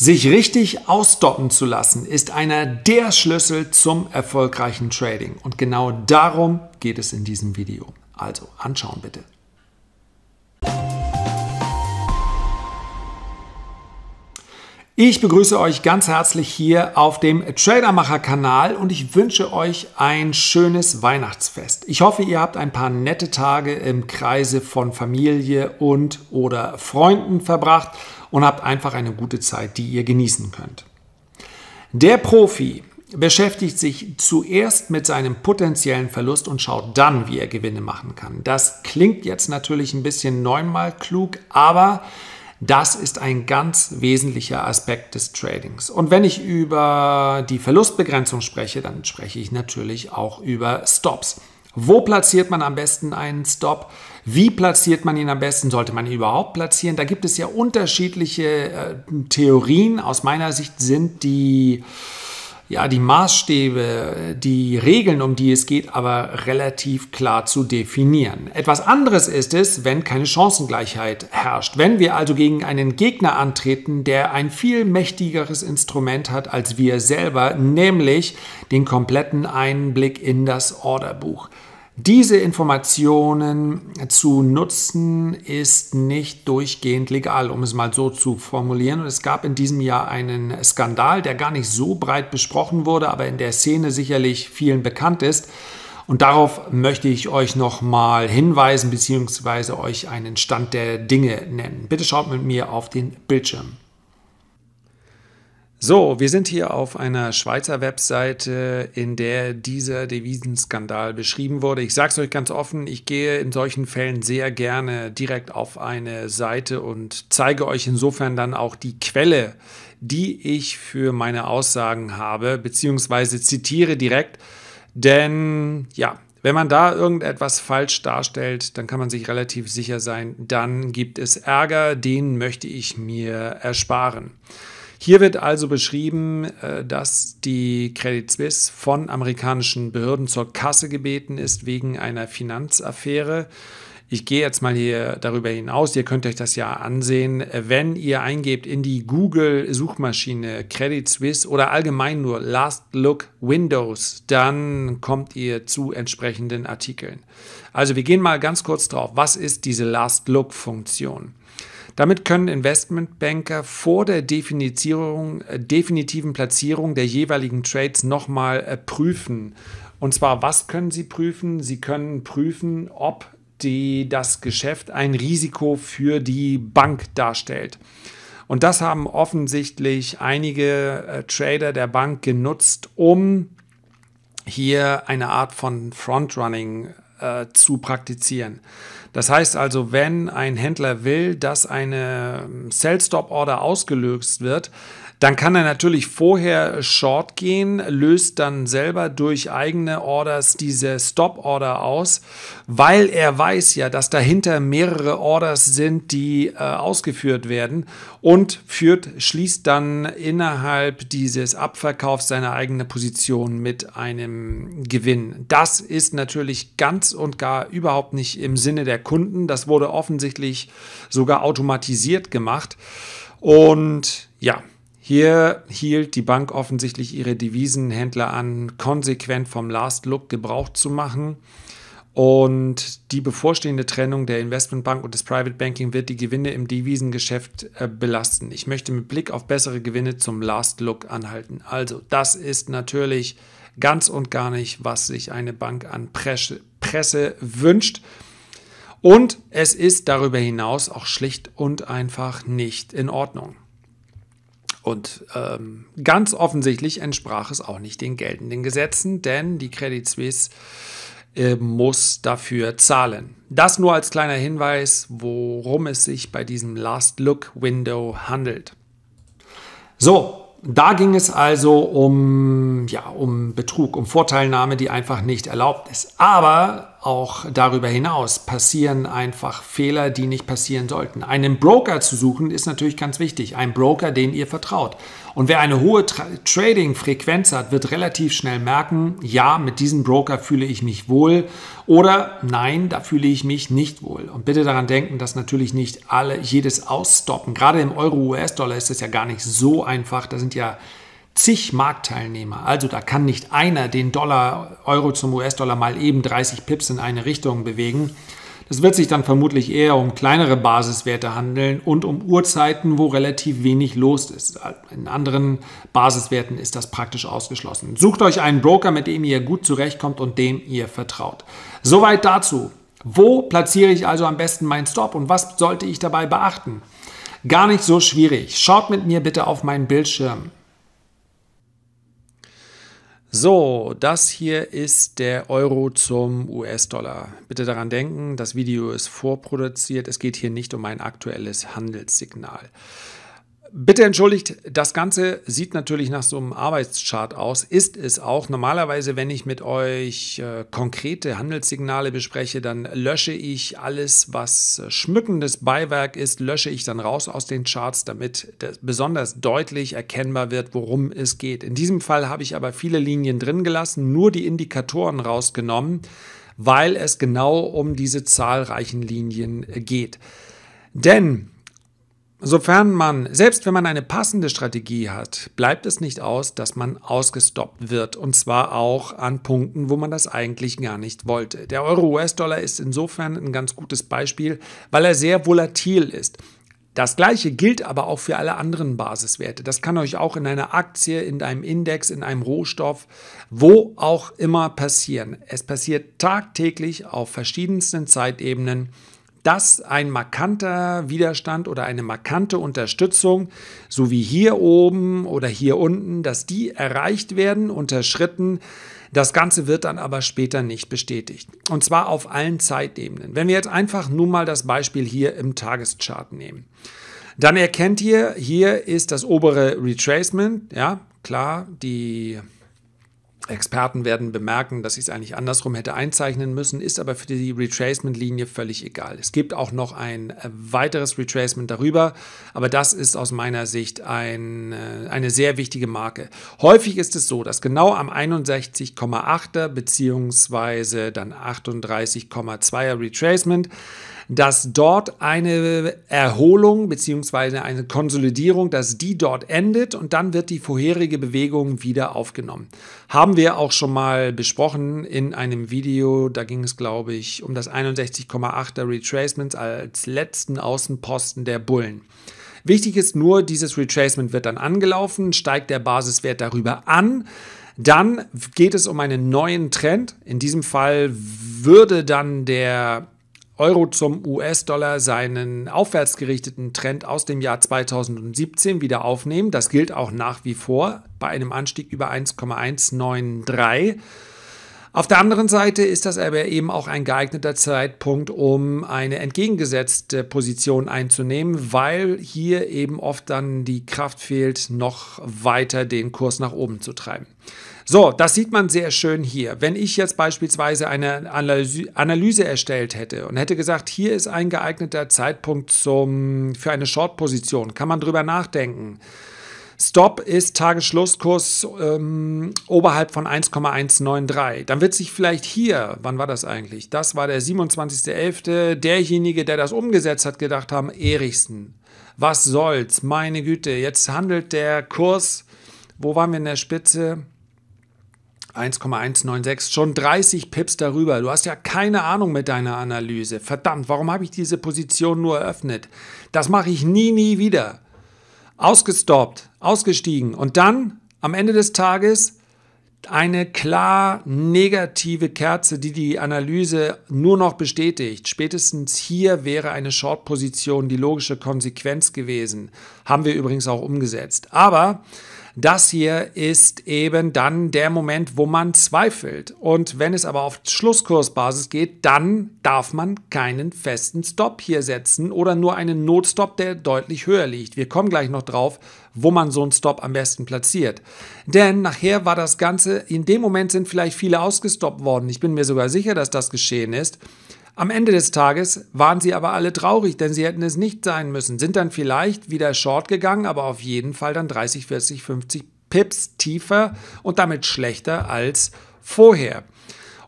Sich richtig ausdocken zu lassen, ist einer der Schlüssel zum erfolgreichen Trading. Und genau darum geht es in diesem Video. Also anschauen bitte. Ich begrüße euch ganz herzlich hier auf dem Tradermacher-Kanal und ich wünsche euch ein schönes Weihnachtsfest. Ich hoffe, ihr habt ein paar nette Tage im Kreise von Familie und oder Freunden verbracht und habt einfach eine gute Zeit, die ihr genießen könnt. Der Profi beschäftigt sich zuerst mit seinem potenziellen Verlust und schaut dann, wie er Gewinne machen kann. Das klingt jetzt natürlich ein bisschen neunmal klug, aber das ist ein ganz wesentlicher Aspekt des Tradings. Und wenn ich über die Verlustbegrenzung spreche, dann spreche ich natürlich auch über Stops. Wo platziert man am besten einen Stop? Wie platziert man ihn am besten? Sollte man ihn überhaupt platzieren? Da gibt es ja unterschiedliche äh, Theorien. Aus meiner Sicht sind die, ja, die Maßstäbe, die Regeln, um die es geht, aber relativ klar zu definieren. Etwas anderes ist es, wenn keine Chancengleichheit herrscht. Wenn wir also gegen einen Gegner antreten, der ein viel mächtigeres Instrument hat als wir selber, nämlich den kompletten Einblick in das Orderbuch. Diese Informationen zu nutzen ist nicht durchgehend legal, um es mal so zu formulieren. Und es gab in diesem Jahr einen Skandal, der gar nicht so breit besprochen wurde, aber in der Szene sicherlich vielen bekannt ist. Und darauf möchte ich euch nochmal hinweisen bzw. euch einen Stand der Dinge nennen. Bitte schaut mit mir auf den Bildschirm. So, wir sind hier auf einer Schweizer Webseite, in der dieser Devisenskandal beschrieben wurde. Ich sage es euch ganz offen, ich gehe in solchen Fällen sehr gerne direkt auf eine Seite und zeige euch insofern dann auch die Quelle, die ich für meine Aussagen habe, beziehungsweise zitiere direkt. Denn ja, wenn man da irgendetwas falsch darstellt, dann kann man sich relativ sicher sein, dann gibt es Ärger, den möchte ich mir ersparen. Hier wird also beschrieben, äh, dass die Credit Suisse von amerikanischen Behörden zur Kasse gebeten ist wegen einer Finanzaffäre. Ich gehe jetzt mal hier darüber hinaus. Ihr könnt euch das ja ansehen. Wenn ihr eingebt in die Google-Suchmaschine Credit Suisse oder allgemein nur Last Look Windows, dann kommt ihr zu entsprechenden Artikeln. Also wir gehen mal ganz kurz drauf. Was ist diese Last Look-Funktion? Damit können Investmentbanker vor der äh, definitiven Platzierung der jeweiligen Trades nochmal äh, prüfen. Und zwar, was können sie prüfen? Sie können prüfen, ob die, das Geschäft ein Risiko für die Bank darstellt. Und das haben offensichtlich einige äh, Trader der Bank genutzt, um hier eine Art von Frontrunning äh, zu praktizieren. Das heißt also, wenn ein Händler will, dass eine ähm, Sell-Stop-Order ausgelöst wird, dann kann er natürlich vorher short gehen, löst dann selber durch eigene Orders diese Stop-Order aus, weil er weiß ja, dass dahinter mehrere Orders sind, die äh, ausgeführt werden und führt, schließt dann innerhalb dieses Abverkaufs seine eigene Position mit einem Gewinn. Das ist natürlich ganz und gar überhaupt nicht im Sinne der Kunden. Das wurde offensichtlich sogar automatisiert gemacht. Und ja, hier hielt die Bank offensichtlich ihre Devisenhändler an, konsequent vom Last Look Gebrauch zu machen. Und die bevorstehende Trennung der Investmentbank und des Private Banking wird die Gewinne im Devisengeschäft äh, belasten. Ich möchte mit Blick auf bessere Gewinne zum Last Look anhalten. Also, das ist natürlich ganz und gar nicht, was sich eine Bank an Presse, Presse wünscht. Und es ist darüber hinaus auch schlicht und einfach nicht in Ordnung. Und ähm, ganz offensichtlich entsprach es auch nicht den geltenden Gesetzen, denn die Credit Suisse äh, muss dafür zahlen. Das nur als kleiner Hinweis, worum es sich bei diesem Last Look Window handelt. So, da ging es also um, ja, um Betrug, um Vorteilnahme, die einfach nicht erlaubt ist. Aber auch darüber hinaus passieren einfach Fehler, die nicht passieren sollten. Einen Broker zu suchen ist natürlich ganz wichtig. Ein Broker, den ihr vertraut. Und wer eine hohe Tra Trading-Frequenz hat, wird relativ schnell merken, ja, mit diesem Broker fühle ich mich wohl oder nein, da fühle ich mich nicht wohl. Und bitte daran denken, dass natürlich nicht alle jedes ausstoppen. Gerade im Euro-US-Dollar ist das ja gar nicht so einfach. Da sind ja zig Marktteilnehmer. Also da kann nicht einer den Dollar, Euro zum US-Dollar mal eben 30 Pips in eine Richtung bewegen. Es wird sich dann vermutlich eher um kleinere Basiswerte handeln und um Uhrzeiten, wo relativ wenig los ist. In anderen Basiswerten ist das praktisch ausgeschlossen. Sucht euch einen Broker, mit dem ihr gut zurechtkommt und dem ihr vertraut. Soweit dazu. Wo platziere ich also am besten meinen Stop und was sollte ich dabei beachten? Gar nicht so schwierig. Schaut mit mir bitte auf meinen Bildschirm. So, das hier ist der Euro zum US-Dollar. Bitte daran denken, das Video ist vorproduziert. Es geht hier nicht um ein aktuelles Handelssignal. Bitte entschuldigt, das Ganze sieht natürlich nach so einem Arbeitschart aus, ist es auch. Normalerweise, wenn ich mit euch äh, konkrete Handelssignale bespreche, dann lösche ich alles, was äh, schmückendes Beiwerk ist, lösche ich dann raus aus den Charts, damit besonders deutlich erkennbar wird, worum es geht. In diesem Fall habe ich aber viele Linien drin gelassen, nur die Indikatoren rausgenommen, weil es genau um diese zahlreichen Linien geht. Denn Sofern man, selbst wenn man eine passende Strategie hat, bleibt es nicht aus, dass man ausgestoppt wird. Und zwar auch an Punkten, wo man das eigentlich gar nicht wollte. Der Euro-US-Dollar ist insofern ein ganz gutes Beispiel, weil er sehr volatil ist. Das gleiche gilt aber auch für alle anderen Basiswerte. Das kann euch auch in einer Aktie, in einem Index, in einem Rohstoff, wo auch immer passieren. Es passiert tagtäglich auf verschiedensten Zeitebenen dass ein markanter Widerstand oder eine markante Unterstützung, so wie hier oben oder hier unten, dass die erreicht werden, unterschritten. Das Ganze wird dann aber später nicht bestätigt. Und zwar auf allen Zeitebenen. Wenn wir jetzt einfach nur mal das Beispiel hier im Tageschart nehmen, dann erkennt ihr, hier ist das obere Retracement, ja, klar, die Experten werden bemerken, dass ich es eigentlich andersrum hätte einzeichnen müssen, ist aber für die Retracement-Linie völlig egal. Es gibt auch noch ein äh, weiteres Retracement darüber, aber das ist aus meiner Sicht ein, äh, eine sehr wichtige Marke. Häufig ist es so, dass genau am 61,8er beziehungsweise dann 38,2er Retracement dass dort eine Erholung bzw. eine Konsolidierung, dass die dort endet und dann wird die vorherige Bewegung wieder aufgenommen. Haben wir auch schon mal besprochen in einem Video, da ging es glaube ich um das 61,8er Retracements als letzten Außenposten der Bullen. Wichtig ist nur, dieses Retracement wird dann angelaufen, steigt der Basiswert darüber an. Dann geht es um einen neuen Trend. In diesem Fall würde dann der Euro zum US-Dollar seinen aufwärts gerichteten Trend aus dem Jahr 2017 wieder aufnehmen. Das gilt auch nach wie vor bei einem Anstieg über 1,193. Auf der anderen Seite ist das aber eben auch ein geeigneter Zeitpunkt, um eine entgegengesetzte Position einzunehmen, weil hier eben oft dann die Kraft fehlt, noch weiter den Kurs nach oben zu treiben. So, das sieht man sehr schön hier. Wenn ich jetzt beispielsweise eine Analyse erstellt hätte und hätte gesagt, hier ist ein geeigneter Zeitpunkt zum, für eine Short-Position, kann man drüber nachdenken. Stop ist Tagesschlusskurs ähm, oberhalb von 1,193. Dann wird sich vielleicht hier, wann war das eigentlich? Das war der 27.11. Derjenige, der das umgesetzt hat, gedacht haben, Erichsen. Was soll's? Meine Güte, jetzt handelt der Kurs. Wo waren wir in der Spitze? 1,196, schon 30 Pips darüber. Du hast ja keine Ahnung mit deiner Analyse. Verdammt, warum habe ich diese Position nur eröffnet? Das mache ich nie, nie wieder. Ausgestoppt, ausgestiegen und dann am Ende des Tages eine klar negative Kerze, die die Analyse nur noch bestätigt. Spätestens hier wäre eine Short-Position die logische Konsequenz gewesen. Haben wir übrigens auch umgesetzt. Aber das hier ist eben dann der Moment, wo man zweifelt. Und wenn es aber auf Schlusskursbasis geht, dann darf man keinen festen Stop hier setzen oder nur einen Notstop, der deutlich höher liegt. Wir kommen gleich noch drauf, wo man so einen Stop am besten platziert. Denn nachher war das Ganze, in dem Moment sind vielleicht viele ausgestoppt worden. Ich bin mir sogar sicher, dass das geschehen ist. Am Ende des Tages waren sie aber alle traurig, denn sie hätten es nicht sein müssen, sind dann vielleicht wieder short gegangen, aber auf jeden Fall dann 30, 40, 50 Pips tiefer und damit schlechter als vorher.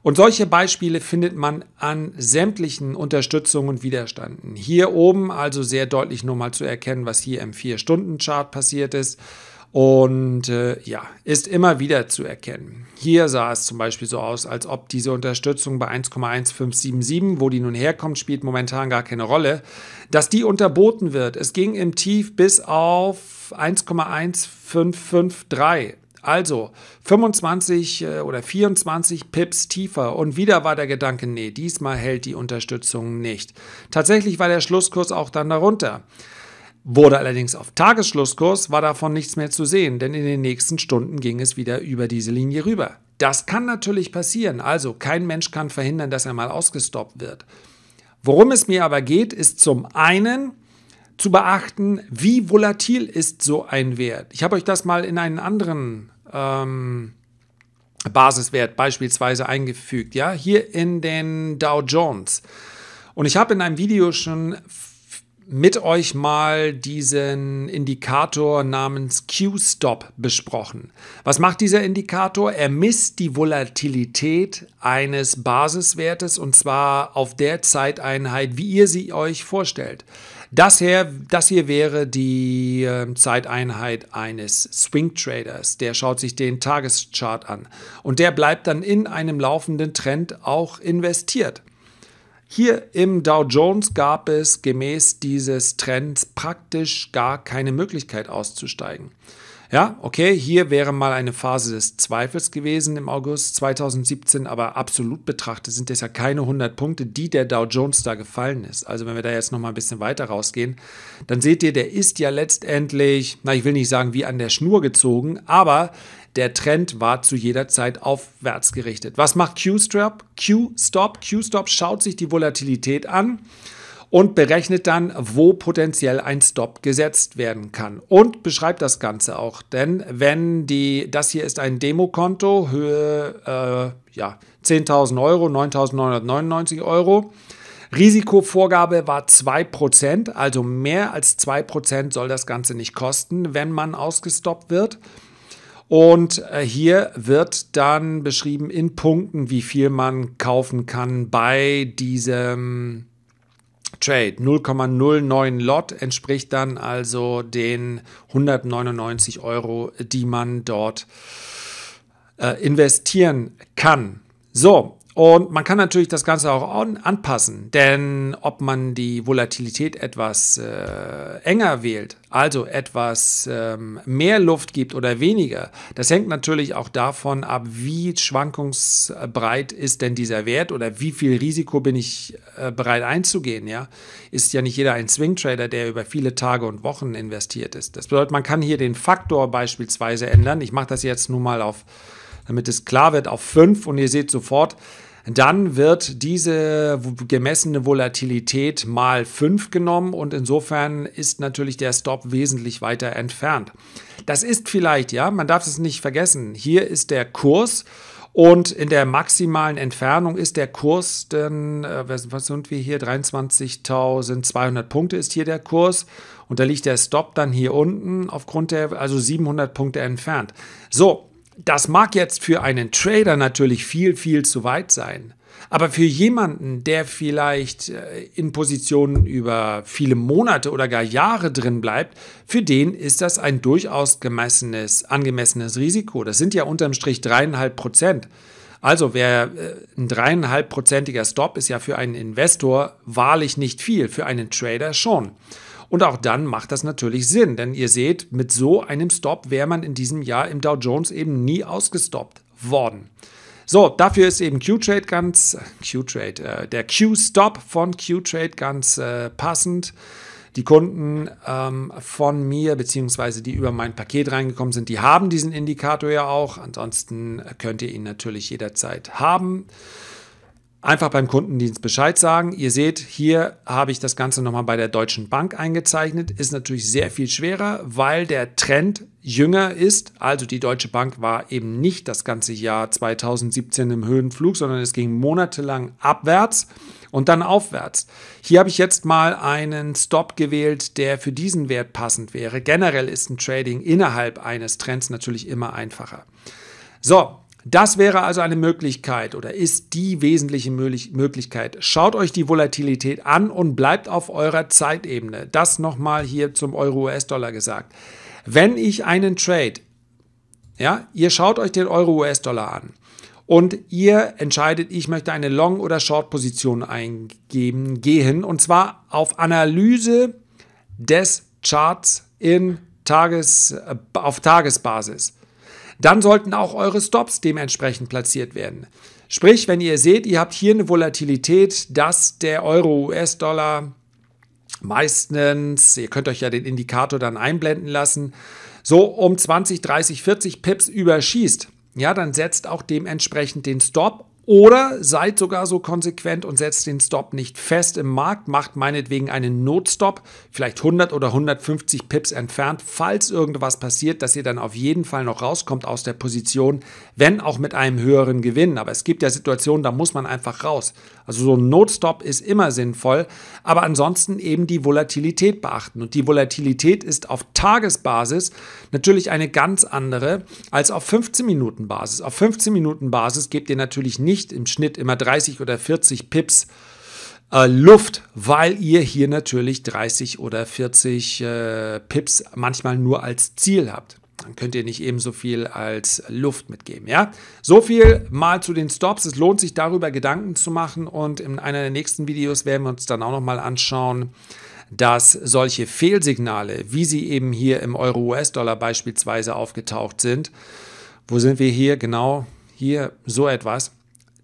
Und solche Beispiele findet man an sämtlichen Unterstützungen und Widerstanden. Hier oben also sehr deutlich nochmal zu erkennen, was hier im 4-Stunden-Chart passiert ist. Und äh, ja, ist immer wieder zu erkennen. Hier sah es zum Beispiel so aus, als ob diese Unterstützung bei 1,1577, wo die nun herkommt, spielt momentan gar keine Rolle, dass die unterboten wird. Es ging im Tief bis auf 1,1553. Also 25 äh, oder 24 Pips tiefer. Und wieder war der Gedanke, nee, diesmal hält die Unterstützung nicht. Tatsächlich war der Schlusskurs auch dann darunter. Wurde allerdings auf Tagesschlusskurs, war davon nichts mehr zu sehen, denn in den nächsten Stunden ging es wieder über diese Linie rüber. Das kann natürlich passieren, also kein Mensch kann verhindern, dass er mal ausgestoppt wird. Worum es mir aber geht, ist zum einen zu beachten, wie volatil ist so ein Wert. Ich habe euch das mal in einen anderen ähm, Basiswert beispielsweise eingefügt, ja, hier in den Dow Jones. Und ich habe in einem Video schon mit euch mal diesen Indikator namens Q-Stop besprochen. Was macht dieser Indikator? Er misst die Volatilität eines Basiswertes und zwar auf der Zeiteinheit, wie ihr sie euch vorstellt. Das hier, das hier wäre die ähm, Zeiteinheit eines Swing Traders. Der schaut sich den Tageschart an und der bleibt dann in einem laufenden Trend auch investiert. Hier im Dow Jones gab es gemäß dieses Trends praktisch gar keine Möglichkeit auszusteigen. Ja, okay, hier wäre mal eine Phase des Zweifels gewesen im August 2017, aber absolut betrachtet sind das ja keine 100 Punkte, die der Dow Jones da gefallen ist. Also wenn wir da jetzt nochmal ein bisschen weiter rausgehen, dann seht ihr, der ist ja letztendlich, na ich will nicht sagen wie an der Schnur gezogen, aber der Trend war zu jeder Zeit aufwärts gerichtet. Was macht Q-Stop? Q-Stop Q-Stop schaut sich die Volatilität an und berechnet dann, wo potenziell ein Stop gesetzt werden kann und beschreibt das Ganze auch. Denn wenn die, das hier ist ein Demokonto, Höhe äh, ja, 10.000 Euro, 9.999 Euro. Risikovorgabe war 2%, also mehr als 2% soll das Ganze nicht kosten, wenn man ausgestoppt wird. Und äh, hier wird dann beschrieben in Punkten, wie viel man kaufen kann bei diesem Trade. 0,09 Lot entspricht dann also den 199 Euro, die man dort äh, investieren kann. So, und man kann natürlich das Ganze auch anpassen, denn ob man die Volatilität etwas äh, enger wählt, also etwas ähm, mehr Luft gibt oder weniger, das hängt natürlich auch davon ab, wie schwankungsbreit ist denn dieser Wert oder wie viel Risiko bin ich äh, bereit einzugehen. Ja? Ist ja nicht jeder ein Swing Trader, der über viele Tage und Wochen investiert ist. Das bedeutet, man kann hier den Faktor beispielsweise ändern. Ich mache das jetzt nun mal auf damit es klar wird, auf 5 und ihr seht sofort, dann wird diese gemessene Volatilität mal 5 genommen und insofern ist natürlich der Stop wesentlich weiter entfernt. Das ist vielleicht, ja, man darf es nicht vergessen, hier ist der Kurs und in der maximalen Entfernung ist der Kurs, denn äh, was sind wir hier, 23.200 Punkte ist hier der Kurs und da liegt der Stop dann hier unten aufgrund der, also 700 Punkte entfernt. So, das mag jetzt für einen Trader natürlich viel, viel zu weit sein. Aber für jemanden, der vielleicht äh, in Positionen über viele Monate oder gar Jahre drin bleibt, für den ist das ein durchaus gemessenes, angemessenes Risiko. Das sind ja unterm Strich dreieinhalb Prozent. Also wer äh, ein dreieinhalbprozentiger Stop ist ja für einen Investor wahrlich nicht viel, für einen Trader schon. Und auch dann macht das natürlich Sinn, denn ihr seht, mit so einem Stop wäre man in diesem Jahr im Dow Jones eben nie ausgestoppt worden. So, dafür ist eben Q-Trade ganz, äh, Q-Trade, äh, der Q-Stop von Q-Trade ganz äh, passend. Die Kunden ähm, von mir, beziehungsweise die über mein Paket reingekommen sind, die haben diesen Indikator ja auch. Ansonsten könnt ihr ihn natürlich jederzeit haben einfach beim Kundendienst Bescheid sagen. Ihr seht, hier habe ich das Ganze nochmal bei der Deutschen Bank eingezeichnet. Ist natürlich sehr viel schwerer, weil der Trend jünger ist. Also die Deutsche Bank war eben nicht das ganze Jahr 2017 im Höhenflug, sondern es ging monatelang abwärts und dann aufwärts. Hier habe ich jetzt mal einen Stop gewählt, der für diesen Wert passend wäre. Generell ist ein Trading innerhalb eines Trends natürlich immer einfacher. So, das wäre also eine Möglichkeit oder ist die wesentliche Möglichkeit. Schaut euch die Volatilität an und bleibt auf eurer Zeitebene. Das nochmal hier zum Euro-US-Dollar gesagt. Wenn ich einen Trade, ja, ihr schaut euch den Euro-US-Dollar an und ihr entscheidet, ich möchte eine Long- oder Short-Position eingeben, gehen und zwar auf Analyse des Charts in Tages, äh, auf Tagesbasis. Dann sollten auch eure Stops dementsprechend platziert werden. Sprich, wenn ihr seht, ihr habt hier eine Volatilität, dass der Euro, US-Dollar meistens, ihr könnt euch ja den Indikator dann einblenden lassen, so um 20, 30, 40 Pips überschießt, ja, dann setzt auch dementsprechend den Stop oder seid sogar so konsequent und setzt den Stop nicht fest im Markt, macht meinetwegen einen Notstop, vielleicht 100 oder 150 Pips entfernt, falls irgendwas passiert, dass ihr dann auf jeden Fall noch rauskommt aus der Position, wenn auch mit einem höheren Gewinn. Aber es gibt ja Situationen, da muss man einfach raus. Also so ein Notstop ist immer sinnvoll, aber ansonsten eben die Volatilität beachten. Und die Volatilität ist auf Tagesbasis natürlich eine ganz andere als auf 15 Minuten Basis. Auf 15 Minuten Basis gebt ihr natürlich nicht nicht im Schnitt immer 30 oder 40 Pips äh, Luft, weil ihr hier natürlich 30 oder 40 äh, Pips manchmal nur als Ziel habt. Dann könnt ihr nicht ebenso viel als Luft mitgeben. Ja? So viel mal zu den Stops. Es lohnt sich darüber Gedanken zu machen und in einer der nächsten Videos werden wir uns dann auch nochmal anschauen, dass solche Fehlsignale, wie sie eben hier im Euro-US-Dollar beispielsweise aufgetaucht sind, wo sind wir hier? Genau hier so etwas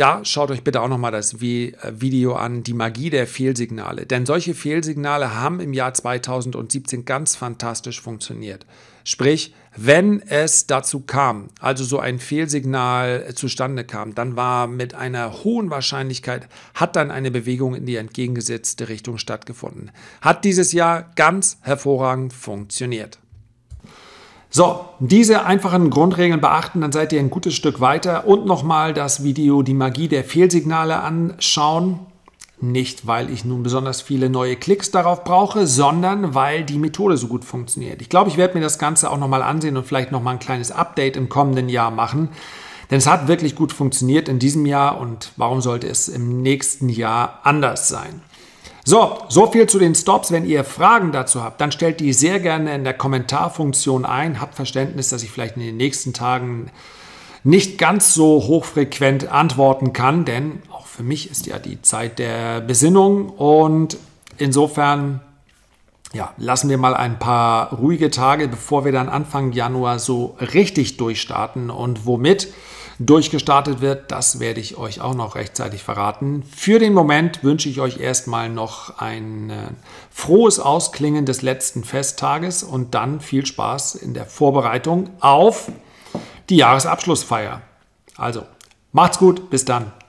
da schaut euch bitte auch nochmal das äh, Video an, die Magie der Fehlsignale. Denn solche Fehlsignale haben im Jahr 2017 ganz fantastisch funktioniert. Sprich, wenn es dazu kam, also so ein Fehlsignal äh, zustande kam, dann war mit einer hohen Wahrscheinlichkeit, hat dann eine Bewegung in die entgegengesetzte Richtung stattgefunden. Hat dieses Jahr ganz hervorragend funktioniert. So, diese einfachen Grundregeln beachten, dann seid ihr ein gutes Stück weiter. Und nochmal das Video Die Magie der Fehlsignale anschauen. Nicht, weil ich nun besonders viele neue Klicks darauf brauche, sondern weil die Methode so gut funktioniert. Ich glaube, ich werde mir das Ganze auch nochmal ansehen und vielleicht nochmal ein kleines Update im kommenden Jahr machen. Denn es hat wirklich gut funktioniert in diesem Jahr und warum sollte es im nächsten Jahr anders sein? So, so viel zu den Stops. Wenn ihr Fragen dazu habt, dann stellt die sehr gerne in der Kommentarfunktion ein. Habt Verständnis, dass ich vielleicht in den nächsten Tagen nicht ganz so hochfrequent antworten kann, denn auch für mich ist ja die Zeit der Besinnung und insofern ja, lassen wir mal ein paar ruhige Tage, bevor wir dann Anfang Januar so richtig durchstarten und womit durchgestartet wird. Das werde ich euch auch noch rechtzeitig verraten. Für den Moment wünsche ich euch erstmal noch ein äh, frohes Ausklingen des letzten Festtages und dann viel Spaß in der Vorbereitung auf die Jahresabschlussfeier. Also, macht's gut, bis dann.